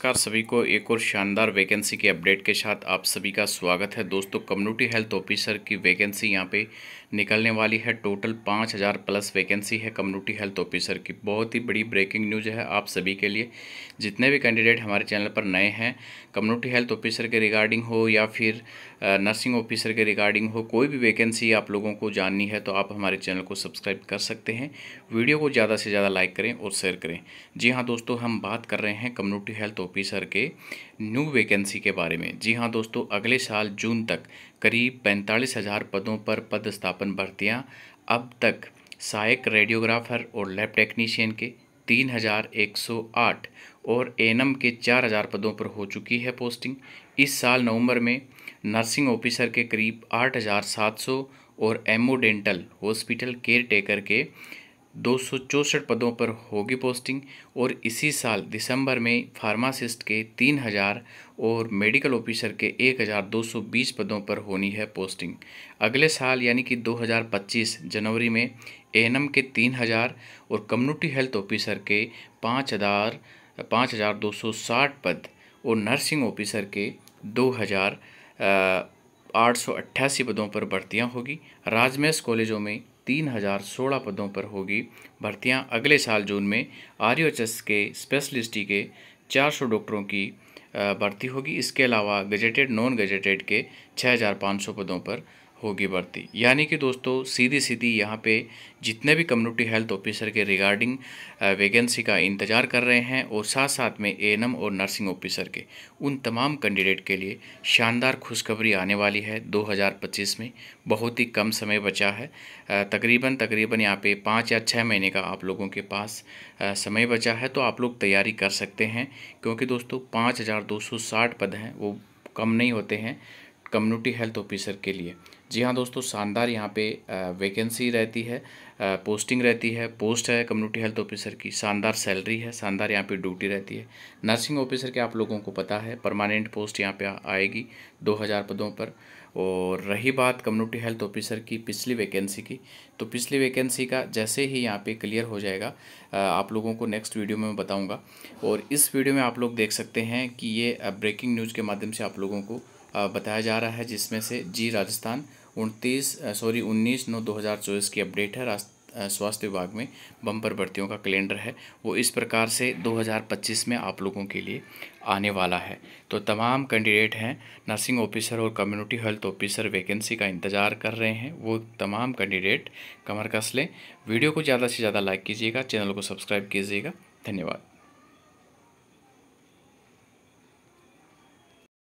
नमस्कार सभी को एक और शानदार वैकेंसी की अपडेट के साथ आप सभी का स्वागत है दोस्तों कम्युनिटी हेल्थ ऑफिसर की वैकेंसी यहाँ पे निकलने वाली है टोटल पाँच हज़ार प्लस वैकेंसी है कम्युनिटी हेल्थ ऑफिसर की बहुत ही बड़ी ब्रेकिंग न्यूज है आप सभी के लिए जितने भी कैंडिडेट हमारे चैनल पर नए हैं कम्युनिटी हेल्थ ऑफिसर के रिगार्डिंग हो या फिर नर्सिंग ऑफिसर के रिगार्डिंग हो कोई भी वैकेंसी आप लोगों को जाननी है तो आप हमारे चैनल को सब्सक्राइब कर सकते हैं वीडियो को ज़्यादा से ज़्यादा लाइक करें और शेयर करें जी हाँ दोस्तों हम बात कर रहे हैं कम्युनिटी हेल्थ ऑफिसर के न्यू वैकेंसी के बारे में जी हाँ दोस्तों अगले साल जून तक करीब पैंतालीस हज़ार पदों पर पदस्थापन भर्तियाँ अब तक सहायक रेडियोग्राफर और लैब टेक्नीशियन के तीन हज़ार एक सौ आठ और एनएम के चार हज़ार पदों पर हो चुकी है पोस्टिंग इस साल नवंबर में नर्सिंग ऑफिसर के करीब आठ हज़ार सात सौ और MO dental hospital caretaker के दो पदों पर होगी पोस्टिंग और इसी साल दिसंबर में फार्मासिस्ट के 3000 और मेडिकल ऑफिसर के 1220 पदों पर होनी है पोस्टिंग अगले साल यानी कि 2025 जनवरी में एनएम के 3000 और कम्युनिटी हेल्थ ऑफिसर के 5000 5260 पद और नर्सिंग ऑफिसर के 2000 आठ पदों पर भर्तियां होगी राजमेश कॉलेजों में तीन हज़ार सोलह पदों पर होगी भर्तियां अगले साल जून में आर के स्पेशलिस्टी के चार सौ डॉक्टरों की भर्ती होगी इसके अलावा गजेटेड नॉन गजेटेड के छः हज़ार पाँच सौ पदों पर होगी भर्ती यानी कि दोस्तों सीधी सीधी यहाँ पे जितने भी कम्युनिटी हेल्थ ऑफिसर के रिगार्डिंग वैकेंसी का इंतज़ार कर रहे हैं और साथ साथ में ए और नर्सिंग ऑफिसर के उन तमाम कैंडिडेट के लिए शानदार खुशखबरी आने वाली है 2025 में बहुत ही कम समय बचा है तकरीबन तकरीबन यहाँ पे पाँच या छः महीने का आप लोगों के पास समय बचा है तो आप लोग तैयारी कर सकते हैं क्योंकि दोस्तों पाँच पद हैं वो कम नहीं होते हैं कम्युनिटी हेल्थ ऑफिसर के लिए जी हाँ दोस्तों शानदार यहाँ पे वैकेंसी रहती है पोस्टिंग रहती है पोस्ट है कम्युनिटी हेल्थ ऑफिसर की शानदार सैलरी है शानदार यहाँ पे ड्यूटी रहती है नर्सिंग ऑफिसर के आप लोगों को पता है परमानेंट पोस्ट यहाँ पे आएगी 2000 पदों पर और रही बात कम्युनिटी हेल्थ ऑफिसर की पिछली वैकेंसी की तो पिछली वैकेंसी का जैसे ही यहाँ पे क्लियर हो जाएगा आप लोगों को नेक्स्ट वीडियो में बताऊँगा और इस वीडियो में आप लोग देख सकते हैं कि ये ब्रेकिंग न्यूज़ के माध्यम से आप लोगों को बताया जा रहा है जिसमें से जी राजस्थान उनतीस सॉरी उन्नीस नौ दो हज़ार चौबीस की अपडेट है स्वास्थ्य विभाग में बम्पर भर्तियों का कैलेंडर है वो इस प्रकार से 2025 में आप लोगों के लिए आने वाला है तो तमाम कैंडिडेट हैं नर्सिंग ऑफिसर और कम्युनिटी हेल्थ ऑफिसर वैकेंसी का इंतज़ार कर रहे हैं वो तमाम कैंडिडेट कमर कस लें वीडियो को ज़्यादा से ज़्यादा लाइक कीजिएगा चैनल को सब्सक्राइब कीजिएगा धन्यवाद